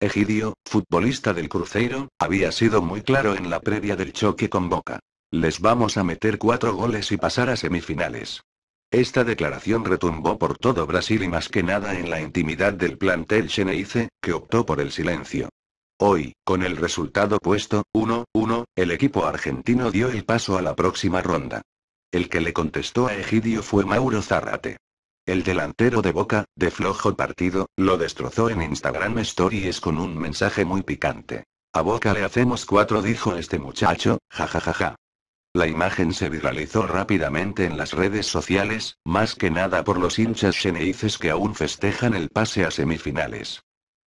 Egidio, futbolista del Cruzeiro, había sido muy claro en la previa del choque con Boca. Les vamos a meter cuatro goles y pasar a semifinales. Esta declaración retumbó por todo Brasil y más que nada en la intimidad del plantel Xeneize, que optó por el silencio. Hoy, con el resultado puesto, 1-1, el equipo argentino dio el paso a la próxima ronda. El que le contestó a Egidio fue Mauro Zárate. El delantero de Boca, de flojo partido, lo destrozó en Instagram Stories con un mensaje muy picante. A Boca le hacemos cuatro dijo este muchacho, jajajaja. La imagen se viralizó rápidamente en las redes sociales, más que nada por los hinchas cheneices que aún festejan el pase a semifinales.